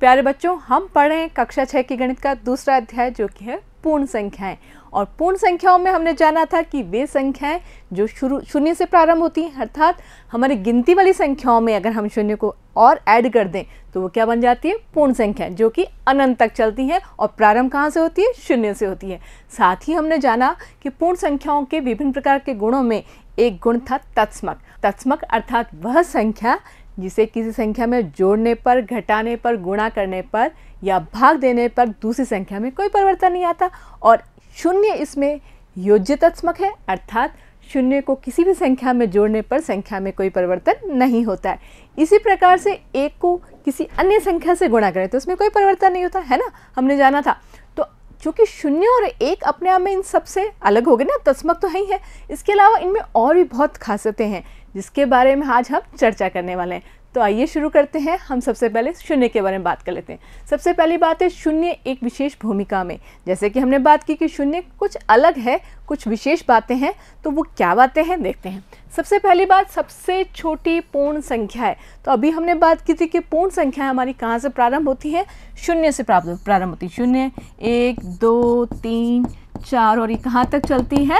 प्यारे बच्चों हम पढ़ रहे हैं कक्षा छः के गणित का दूसरा अध्याय जो कि है पूर्ण संख्याएं और पूर्ण संख्याओं में हमने जाना था कि वे संख्याएं जो शुरू शून्य से प्रारंभ होती हैं अर्थात हमारी गिनती वाली संख्याओं में अगर हम शून्य को और ऐड कर दें तो वो क्या बन जाती है पूर्ण संख्या जो कि अनंत तक चलती हैं और प्रारंभ कहाँ से होती है शून्य से होती है साथ ही हमने जाना कि पूर्ण संख्याओं के विभिन्न प्रकार के गुणों में एक गुण था तत्समक तत्समक अर्थात वह संख्या जिसे किसी संख्या में जोड़ने पर घटाने पर गुणा करने पर या भाग देने पर दूसरी संख्या में कोई परिवर्तन नहीं आता और शून्य इसमें योज्यतात्मक है अर्थात शून्य को किसी भी संख्या में जोड़ने पर संख्या में कोई परिवर्तन नहीं होता है इसी प्रकार से एक को किसी अन्य संख्या से गुणा करें तो उसमें कोई परिवर्तन नहीं होता है ना हमने जाना था तो चूँकि शून्य और एक अपने आप में इन सबसे अलग हो गए ना तस्मक तो है ही है इसके अलावा इनमें और भी बहुत खासियतें हैं जिसके बारे में आज हम चर्चा करने वाले हैं तो आइए शुरू करते हैं हम सबसे पहले शून्य के बारे में बात कर लेते हैं सबसे पहली बात है शून्य एक विशेष भूमिका में जैसे कि हमने बात की कि शून्य कुछ अलग है कुछ विशेष बातें हैं तो वो क्या बातें हैं देखते हैं सबसे पहली बात सबसे छोटी पूर्ण संख्या है तो अभी हमने बात की थी कि पूर्ण संख्या हमारी कहाँ से प्रारंभ होती है शून्य से प्रारंभ होती है शून्य एक दो तीन चार और ये कहाँ तक चलती है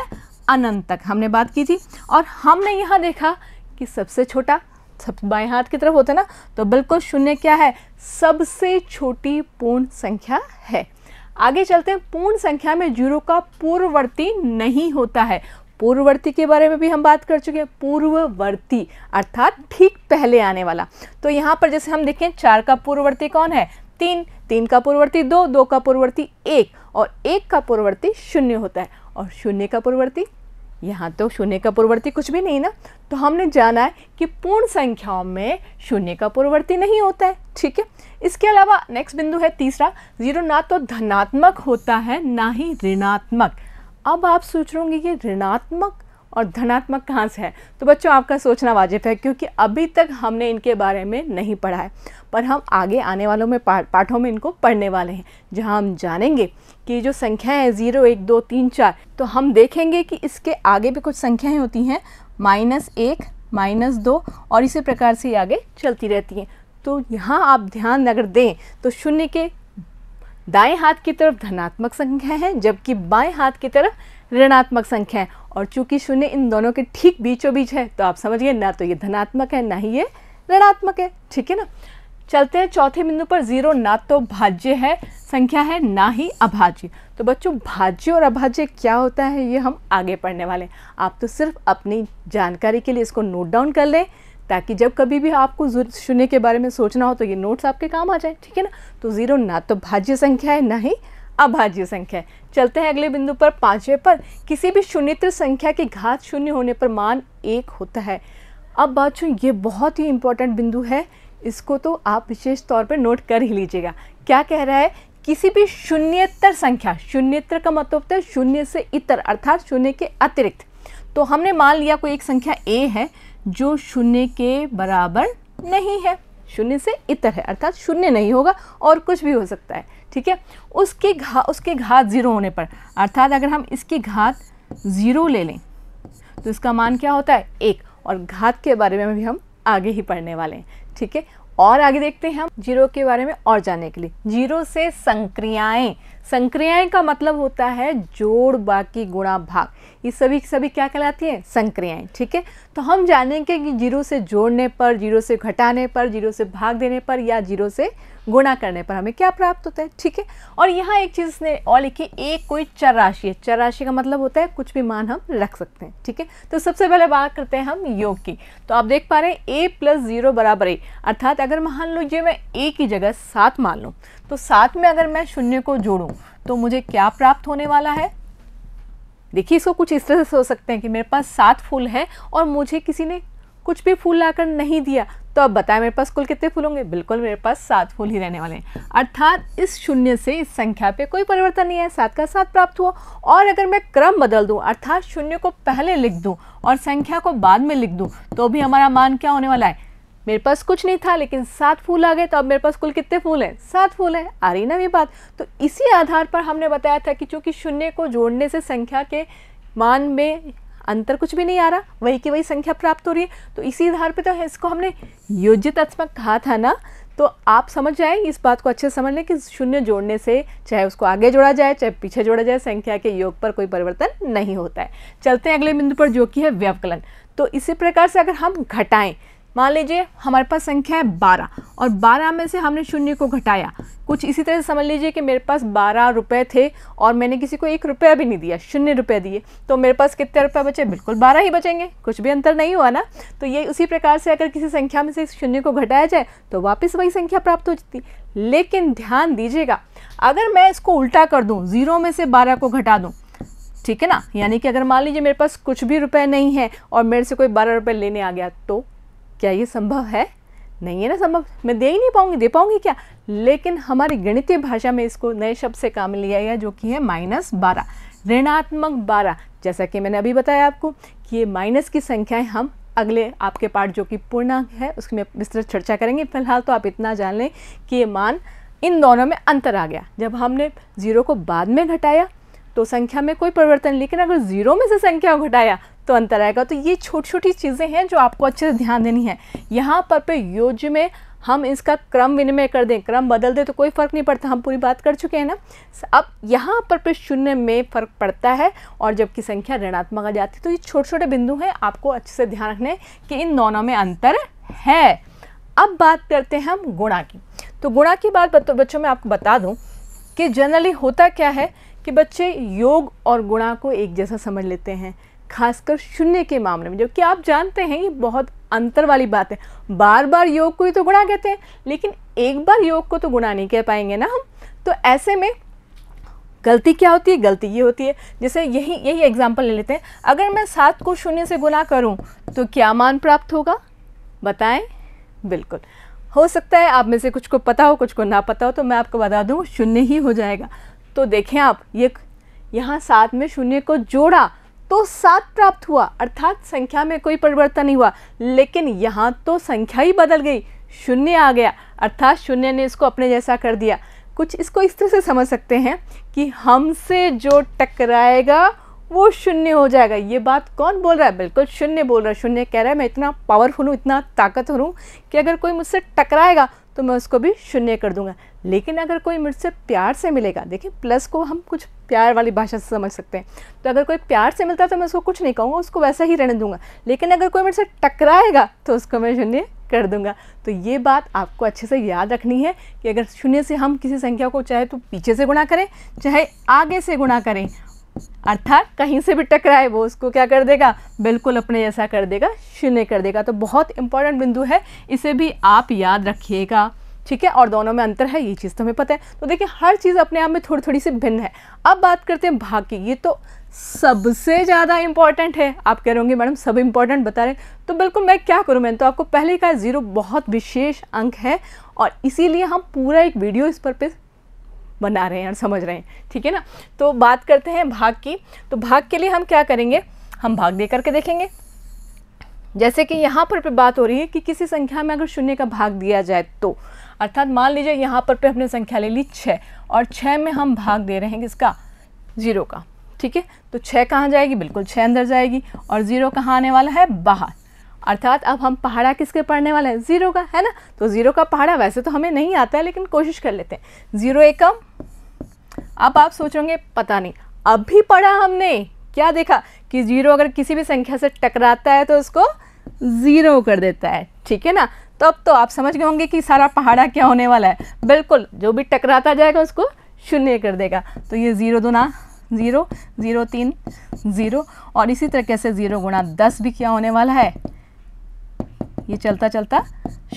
अनंत तक हमने बात की थी और हमने यहाँ देखा कि सबसे छोटा सब बाएँ हाथ की तरफ होता है ना तो बिल्कुल शून्य क्या है सबसे छोटी पूर्ण संख्या है आगे चलते हैं पूर्ण संख्या में जीरो का पूर्ववर्ती नहीं होता है पूर्ववर्ती के बारे में भी हम बात कर चुके हैं पूर्ववर्ती अर्थात ठीक पहले आने वाला तो यहाँ पर जैसे हम देखें चार का पूर्ववर्ती कौन है तीन तीन का पूर्ववर्ती दो दो का पूर्ववर्ती एक और एक का पूर्ववर्ती शून्य होता है और शून्य का पूर्ववर्ती यहाँ तो शून्य का पूर्ववर्ती कुछ भी नहीं ना तो हमने जाना है कि पूर्ण संख्याओं में शून्य का पूर्ववर्ती नहीं होता है ठीक है इसके अलावा नेक्स्ट बिंदु है तीसरा जीरो ना तो धनात्मक होता है ना ही ऋणात्मक अब आप सोच रहे होंगे ये ऋणात्मक और धनात्मक कहाँ से है तो बच्चों आपका सोचना वाजिब है क्योंकि अभी तक हमने इनके बारे में नहीं पढ़ा है पर हम आगे आने वालों में पाठों में इनको पढ़ने वाले हैं जहाँ हम जानेंगे कि जो संख्याएं हैं ज़ीरो एक दो तीन चार तो हम देखेंगे कि इसके आगे भी कुछ संख्याएँ होती हैं माइनस एक माइनस दो और इसी प्रकार से आगे चलती रहती हैं तो यहाँ आप ध्यान अगर दें तो शून्य के दाएं हाथ की तरफ धनात्मक संख्या है जबकि बाएं हाथ की तरफ ऋणात्मक संख्या है और चूंकि शून्य इन दोनों के ठीक बीचों बीच है तो आप समझिए ना तो ये धनात्मक है ना ही ये ऋणात्मक है ठीक है ना चलते हैं चौथे बिंदु पर जीरो ना तो भाज्य है संख्या है ना ही अभाज्य तो बच्चों भाज्य और अभाज्य क्या होता है ये हम आगे पढ़ने वाले हैं आप तो सिर्फ अपनी जानकारी के लिए इसको नोट डाउन कर लें ताकि जब कभी भी आपको शून्य के बारे में सोचना हो तो ये नोट्स आपके काम आ जाए ठीक है ना तो ज़ीरो ना तो भाज्य संख्या है ना ही अभाज्य संख्या चलते हैं अगले बिंदु पर पांचवें पर किसी भी शून्यत्र संख्या के घात शून्य होने पर मान एक होता है अब बच्चों ये बहुत ही इंपॉर्टेंट बिंदु है इसको तो आप विशेष तौर पर नोट कर ही लीजिएगा क्या कह रहा है किसी भी शून्यतर संख्या शून्यत्र का मतलब होता है शून्य से इतर अर्थात शून्य के अतिरिक्त तो हमने मान लिया कोई एक संख्या ए है जो शून्य के बराबर नहीं है शून्य से इतर है अर्थात शून्य नहीं होगा और कुछ भी हो सकता है ठीक है उसके घा उसके घात ज़ीरो होने पर अर्थात अगर हम इसकी घात ज़ीरो ले लें तो इसका मान क्या होता है एक और घात के बारे में भी हम आगे ही पढ़ने वाले हैं ठीक है और आगे देखते हैं हम जीरो के बारे में और जानने के लिए जीरो से संक्रियाएं संक्रियाएं का मतलब होता है जोड़ बाकी गुणा भाग ये सभी सभी क्या कहलाती हैं संक्रियाएं ठीक है तो हम जानेंगे कि जीरो से जोड़ने पर जीरो से घटाने पर जीरो से भाग देने पर या जीरो से गुणा करने पर हमें क्या प्राप्त होता है ठीक है और यहाँ एक चीज़ इसने और लिखी एक कोई चर राशि है चर राशि का मतलब होता है कुछ भी मान हम रख सकते हैं ठीक है तो सबसे पहले बात करते हैं हम योग की तो आप देख पा रहे हैं ए प्लस जीरो बराबर ए अर्थात अगर मान लो ये मैं ए की जगह सात मान लूँ तो सात में अगर मैं शून्य को जोड़ूँ तो मुझे क्या प्राप्त होने वाला है देखिए इसको कुछ इस तरह से सोच सकते हैं कि मेरे पास सात फूल है और मुझे किसी ने कुछ भी फूल लाकर नहीं दिया तो अब बताएं मेरे पास कुल कितने फूल होंगे बिल्कुल मेरे पास सात फूल ही रहने वाले हैं अर्थात इस शून्य से इस संख्या पे कोई परिवर्तन नहीं है सात का सात प्राप्त हुआ और अगर मैं क्रम बदल दूं अर्थात शून्य को पहले लिख दूं और संख्या को बाद में लिख दूं तो भी हमारा मान क्या होने वाला है मेरे पास कुछ नहीं था लेकिन सात फूल आ गए तो अब मेरे पास कुल कितने फूल हैं सात फूल हैं आ रही ना ये बात तो इसी आधार पर हमने बताया था कि चूँकि शून्य को जोड़ने से संख्या के मान में अंतर कुछ भी नहीं आ रहा वही की वही संख्या प्राप्त हो रही है तो इसी आधार पर तो इसको हमने योज्यतात्मक कहा था ना तो आप समझ जाए इस बात को अच्छे से समझ लें कि शून्य जोड़ने से चाहे उसको आगे जोड़ा जाए चाहे पीछे जोड़ा जाए संख्या के योग पर कोई परिवर्तन नहीं होता है चलते हैं अगले बिंदु पर जो कि है व्यवकलन तो इसी प्रकार से अगर हम घटाएं मान लीजिए हमारे पास संख्या है बारह और बारह में से हमने शून्य को घटाया कुछ इसी तरह से समझ लीजिए कि मेरे पास बारह रुपये थे और मैंने किसी को एक रुपया भी नहीं दिया शून्य रुपये दिए तो मेरे पास कितने रुपये बचे बिल्कुल बारह ही बचेंगे कुछ भी अंतर नहीं हुआ ना तो ये उसी प्रकार से अगर किसी संख्या में से शून्य को घटाया जाए तो वापस वही संख्या प्राप्त हो जाती लेकिन ध्यान दीजिएगा अगर मैं इसको उल्टा कर दूँ ज़ीरो में से बारह को घटा दूँ ठीक है ना यानी कि अगर मान लीजिए मेरे पास कुछ भी रुपये नहीं है और मेरे से कोई बारह रुपये लेने आ गया तो क्या ये संभव है नहीं है ना संभव मैं दे ही नहीं पाऊंगी दे पाऊंगी क्या लेकिन हमारी गणितीय भाषा में इसको नए शब्द से काम लिया गया जो कि है माइनस बारह ऋणात्मक बारह जैसा कि मैंने अभी बताया आपको कि ये माइनस की संख्याएं हम अगले आपके पार्ट जो कि पूर्णांक है उसमें विस्तृत चर्चा करेंगे फिलहाल तो आप इतना जान लें कि ये मान इन दोनों में अंतर आ गया जब हमने ज़ीरो को बाद में घटाया तो संख्या में कोई परिवर्तन लेकिन अगर ज़ीरो में से संख्या घटाया तो अंतर आएगा तो ये छोटी छोटी चीज़ें हैं जो आपको अच्छे से ध्यान देनी है यहाँ पर पे योज में हम इसका क्रम विनिमय कर दें क्रम बदल दें तो कोई फ़र्क नहीं पड़ता हम पूरी बात कर चुके हैं ना अब यहाँ पर पे शून्य में फ़र्क पड़ता है और जबकि संख्या ऋणात्मक आ जाती है तो ये छोटे छोटे बिंदु हैं आपको अच्छे से ध्यान रखने कि इन दोनों में अंतर है अब बात करते हैं हम गुणा की तो गुणा की बात बच्चों में आपको बता दूँ कि जनरली होता क्या है कि बच्चे योग और गुणा को एक जैसा समझ लेते हैं खासकर शून्य के मामले में जो कि आप जानते हैं ये बहुत अंतर वाली बात है बार बार योग को ही तो गुणा कहते हैं लेकिन एक बार योग को तो गुणा नहीं कह पाएंगे ना हम तो ऐसे में गलती क्या होती है गलती ये होती है जैसे यही यही एग्जाम्पल ले लेते हैं अगर मैं सात को शून्य से गुना करूँ तो क्या मान प्राप्त होगा बताएं बिल्कुल हो सकता है आप में से कुछ को पता हो कुछ को ना पता हो तो मैं आपको बता दूं शून्य ही हो जाएगा तो देखें आप ये यहाँ साथ में शून्य को जोड़ा तो सात प्राप्त हुआ अर्थात संख्या में कोई परिवर्तन नहीं हुआ लेकिन यहाँ तो संख्या ही बदल गई शून्य आ गया अर्थात शून्य ने इसको अपने जैसा कर दिया कुछ इसको इस तरह से समझ सकते हैं कि हमसे जो टकराएगा वो शून्य हो जाएगा ये बात कौन बोल रहा है बिल्कुल शून्य बोल रहा है शून्य कह रहा है मैं इतना पावरफुल हूँ इतना ताकतवर हूँ कि अगर कोई मुझसे टकराएगा तो मैं उसको भी शून्य कर दूंगा लेकिन अगर कोई मुझसे प्यार से मिलेगा देखिए प्लस को हम कुछ प्यार वाली भाषा से समझ सकते हैं तो अगर कोई प्यार से मिलता है तो मैं उसको कुछ नहीं कहूँगा उसको वैसा ही रहने दूंगा लेकिन अगर कोई मुझसे टकराएगा तो उसको मैं शून्य कर दूंगा तो ये बात आपको अच्छे से याद रखनी है कि अगर शून्य से हम किसी संख्या को चाहे तो पीछे से गुणा करें चाहे आगे से गुणा करें अर्थात कहीं से भी टकराए वो उसको क्या कर देगा बिल्कुल अपने जैसा कर देगा शून्य कर देगा तो बहुत इंपॉर्टेंट बिंदु है इसे भी आप याद रखिएगा ठीक है और दोनों में अंतर है ये चीज़ तो हमें पता है तो देखिए हर चीज़ अपने आप में थोड़ी थोड़ी सी भिन्न है अब बात करते हैं भाग की ये तो सबसे ज़्यादा इंपॉर्टेंट है आप कह रहे मैडम सब इंपॉर्टेंट बता रहे हैं तो बिल्कुल मैं क्या करूँ मैंने तो आपको पहले ही कहा ज़ीरो बहुत विशेष अंक है और इसीलिए हम पूरा एक वीडियो इस पर पे बना रहे हैं और समझ रहे हैं ठीक है ना तो बात करते हैं भाग की तो भाग के लिए हम क्या करेंगे हम भाग दे करके देखेंगे जैसे कि यहाँ पर पे बात हो रही है कि किसी संख्या में अगर शून्य का भाग दिया जाए तो अर्थात मान लीजिए यहाँ पर पे हमने संख्या ले ली छः और छः में हम भाग दे रहे हैं किसका ज़ीरो का ठीक है तो छः कहाँ जाएगी बिल्कुल छः अंदर जाएगी और ज़ीरो कहाँ आने वाला है बाहर अर्थात अब हम पहाड़ा किसके पढ़ने वाला है ज़ीरो का है ना तो ज़ीरो का पहाड़ा वैसे तो हमें नहीं आता है लेकिन कोशिश कर लेते हैं ज़ीरो एकम अब आप सोच रहे पता नहीं अब भी पढ़ा हमने क्या देखा कि जीरो अगर किसी भी संख्या से टकराता है तो उसको ज़ीरो कर देता है ठीक है ना तो अब तो आप समझ गए होंगे कि सारा पहाड़ा क्या होने वाला है बिल्कुल जो भी टकराता जाएगा उसको शून्य कर देगा तो ये ज़ीरो दुना ज़ीरो ज़ीरो तीन ज़ीरो और इसी तरीके से ज़ीरो गुणा दस भी क्या होने वाला है ये चलता चलता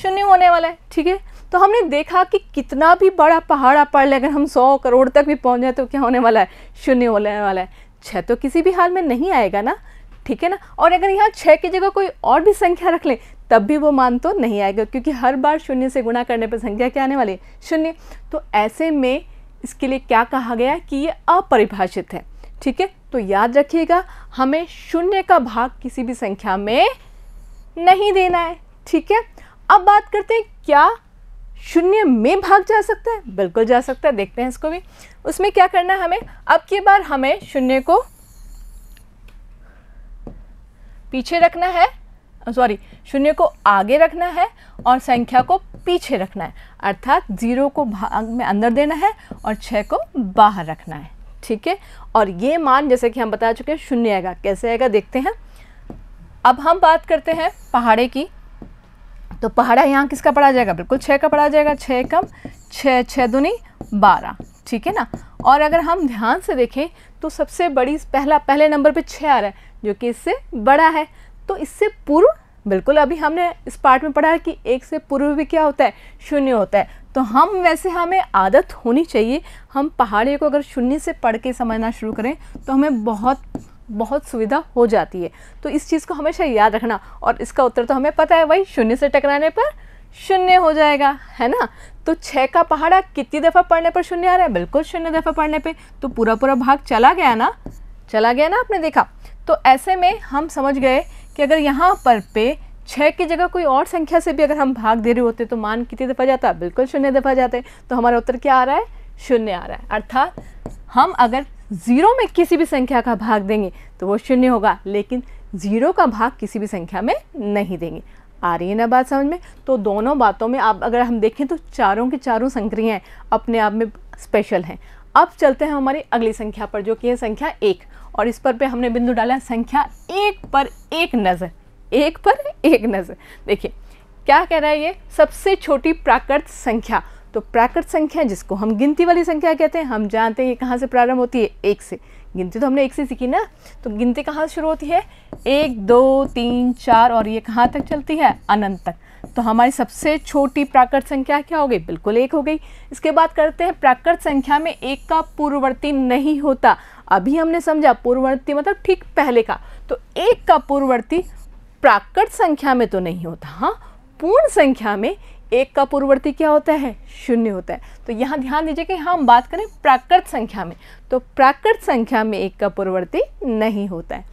शून्य होने वाला है ठीक है तो हमने देखा कि कितना भी बड़ा पहाड़ आप पढ़ लें अगर हम सौ करोड़ तक भी पहुँच जाए तो क्या होने वाला है शून्य होने वाला है छः तो किसी भी हाल में नहीं आएगा ना ठीक है ना और अगर यहाँ छः की जगह कोई और भी संख्या रख लें तब भी वो मान तो नहीं आएगा क्योंकि हर बार शून्य से गुणा करने पर संख्या क्या आने वाली है शून्य तो ऐसे में इसके लिए क्या कहा गया कि ये अपरिभाषित है ठीक है तो याद रखिएगा हमें शून्य का भाग किसी भी संख्या में नहीं देना है ठीक है अब बात करते हैं क्या शून्य में भाग जा सकता है बिल्कुल जा सकता है देखते हैं इसको भी उसमें क्या करना है हमें अब की बार हमें शून्य को पीछे रखना है सॉरी शून्य को आगे रखना है और संख्या को पीछे रखना है अर्थात ज़ीरो को भाग में अंदर देना है और छः को बाहर रखना है ठीक है और ये मान जैसे कि हम बता चुके हैं शून्य आएगा कैसे आएगा देखते हैं अब हम बात करते हैं पहाड़े की तो पहाड़ा यहाँ किसका पढ़ा जाएगा बिल्कुल छः का पढ़ा जाएगा छः कम छः छः दुनी बारह ठीक है ना और अगर हम ध्यान से देखें तो सबसे बड़ी पहला पहले नंबर पे छः आ रहा है जो कि इससे बड़ा है तो इससे पूर्व बिल्कुल अभी हमने इस पार्ट में पढ़ा है कि एक से पूर्व भी क्या होता है शून्य होता है तो हम वैसे हमें आदत होनी चाहिए हम पहाड़े को अगर शून्य से पढ़ के समझना शुरू करें तो हमें बहुत बहुत सुविधा हो जाती है तो इस चीज़ को हमेशा याद रखना और इसका उत्तर तो हमें पता है वही शून्य से टकराने पर शून्य हो जाएगा है ना तो छः का पहाड़ा कितनी दफ़ा पढ़ने पर शून्य आ रहा है बिल्कुल शून्य दफ़ा पढ़ने पे तो पूरा पूरा भाग चला गया ना चला गया ना आपने देखा तो ऐसे में हम समझ गए कि अगर यहाँ पर पे छः की जगह कोई और संख्या से भी अगर हम भाग दे रहे होते तो मान कितनी दफ़ा जाता बिल्कुल शून्य दफ़ा जाते तो हमारा उत्तर क्या आ रहा है शून्य आ रहा है अर्थात हम अगर ज़ीरो में किसी भी संख्या का भाग देंगे तो वो शून्य होगा लेकिन ज़ीरो का भाग किसी भी संख्या में नहीं देंगे आ रही है ना बात समझ में तो दोनों बातों में आप अगर हम देखें तो चारों के चारों संक्रियाएँ अपने आप में स्पेशल हैं अब चलते हैं हमारी अगली संख्या पर जो कि है संख्या एक और इस पर पे हमने बिंदु डाला संख्या एक पर एक नज़र एक पर एक नज़र देखिए क्या कह रहा है ये सबसे छोटी प्राकृत संख्या तो प्राकृत संख्या जिसको हम गिनती वाली संख्या कहते हैं हम जानते हैं ये कहाँ से प्रारंभ होती है एक से गिनती तो हमने एक से सीखी ना तो गिनती कहाँ से शुरू होती है एक दो तीन चार और ये कहाँ तक चलती है अनंत तक तो हमारी सबसे छोटी प्राकृत संख्या क्या हो गई बिल्कुल एक हो गई इसके बाद करते हैं प्राकृत संख्या में एक का पूर्ववर्ती नहीं होता अभी हमने समझा पूर्ववर्ती मतलब ठीक पहले का तो एक का पूर्ववर्ती प्राकृत संख्या में तो नहीं होता हाँ पूर्ण संख्या में एक का पूर्ववर्ती क्या होता है शून्य होता है तो यहाँ ध्यान दीजिए कि हम बात करें प्राकृत संख्या में तो प्राकृत संख्या में एक का पूर्ववर्ती नहीं होता है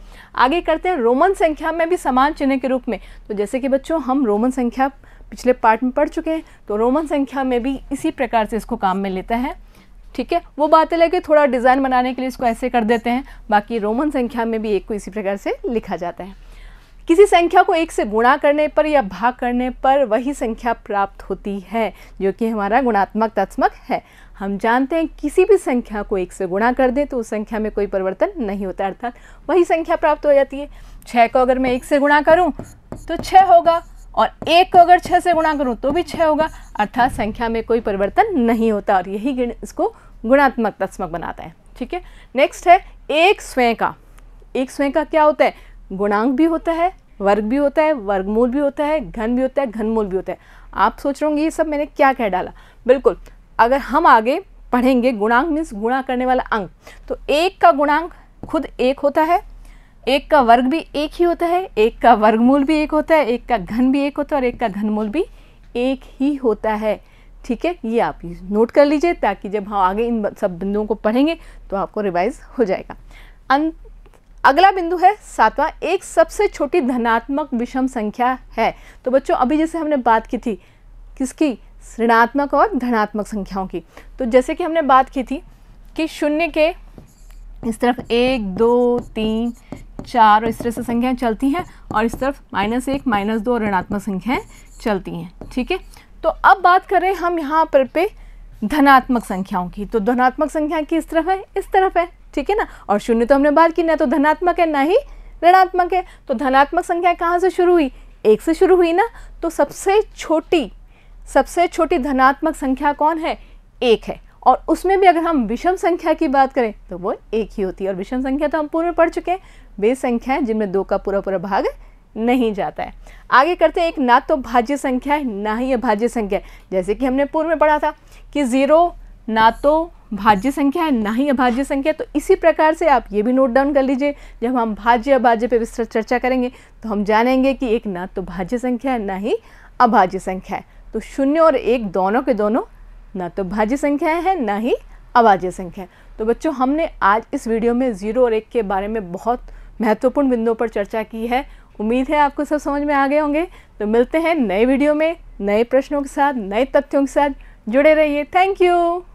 आगे करते हैं रोमन संख्या में भी समान चिन्ह के रूप में तो जैसे कि बच्चों हम रोमन संख्या पिछले पार्ट में पढ़ चुके हैं तो रोमन संख्या में भी इसी प्रकार से इसको काम में लेता है ठीक है वो बात अलग है थोड़ा डिज़ाइन बनाने के लिए इसको ऐसे कर देते हैं बाकी रोमन संख्या में भी एक को इसी प्रकार से लिखा जाता है किसी संख्या को एक से गुणा करने पर या भाग करने पर वही संख्या प्राप्त होती है जो कि हमारा गुणात्मक तत्मक है हम जानते हैं किसी भी संख्या को एक से गुणा कर दें तो उस संख्या में कोई परिवर्तन नहीं होता अर्थात वही संख्या प्राप्त हो जाती है छः को अगर मैं एक से गुणा करूँ तो छः होगा और एक को अगर छः से गुणा करूँ तो भी छः होगा अर्थात संख्या में कोई परिवर्तन नहीं होता और यही इसको गुणात्मक तत्मक बनाता है ठीक है नेक्स्ट है एक स्वयं का एक स्वयं का क्या होता है गुणांक भी होता है वर्ग भी होता है वर्गमूल भी होता है घन भी होता है घनमूल भी होता है आप सोच रहे होंगे ये सब मैंने क्या कह डाला बिल्कुल अगर हम आगे पढ़ेंगे गुणांक मीन्स गुणा करने वाला अंक तो एक का गुणांक खुद एक होता है एक का वर्ग भी एक ही होता है एक का वर्गमूल भी एक होता है एक का घन भी एक होता है और एक का घनमूल भी एक ही होता है ठीक है ये आप नोट कर लीजिए ताकि जब हम आगे इन सब बिंदुओं को पढ़ेंगे तो आपको रिवाइज हो जाएगा अंत अगला बिंदु है सातवां एक सबसे छोटी धनात्मक विषम संख्या है तो बच्चों अभी जैसे हमने बात की थी किसकी ऋणात्मक और धनात्मक संख्याओं की तो जैसे कि हमने बात की थी कि शून्य के इस तरफ एक दो तीन चार और इस तरह से संख्याएं चलती हैं और इस तरफ माइनस एक माइनस दो और ऋणात्मक संख्याएं चलती हैं ठीक है तो अब बात करें हम यहाँ पर पे धनात्मक संख्याओं की तो धनात्मक संख्या किस तरफ है इस तरफ है ठीक है ना और शून्य तो हमने बात की ना तो धनात्मक है ना ही ऋणात्मक है तो धनात्मक संख्या कहाँ से शुरू हुई एक से शुरू हुई ना तो सबसे छोटी सबसे छोटी धनात्मक संख्या कौन है एक है और उसमें भी अगर हम विषम संख्या की बात करें तो वो एक ही होती है और विषम संख्या तो हम पूर्व में पढ़ चुके हैं वे संख्या है जिनमें दो का पूरा पूरा भाग नहीं जाता है आगे करते हैं एक ना तो भाज्य संख्या है ना ही अभाज्य संख्या है जैसे कि हमने पूर्व में पढ़ा था कि ज़ीरो ना तो भाज्य संख्या है ना ही अभाज्य संख्या तो इसी प्रकार से आप ये भी नोट डाउन कर लीजिए जब हम भाज्य अभाज्य पे विस्तृत चर्चा करेंगे तो हम जानेंगे कि एक ना तो भाज्य संख्या है ना ही अभाज्य संख्या है तो शून्य और एक दोनों के दोनों ना तो भाज्य संख्या है ना ही अभाज्य संख्या है तो बच्चों हमने आज इस वीडियो में ज़ीरो और एक के बारे में बहुत महत्वपूर्ण बिंदुओं पर चर्चा की है उम्मीद है आपको सब समझ में आ गए होंगे तो मिलते हैं नए वीडियो में नए प्रश्नों के साथ नए तथ्यों के साथ जुड़े रहिए थैंक यू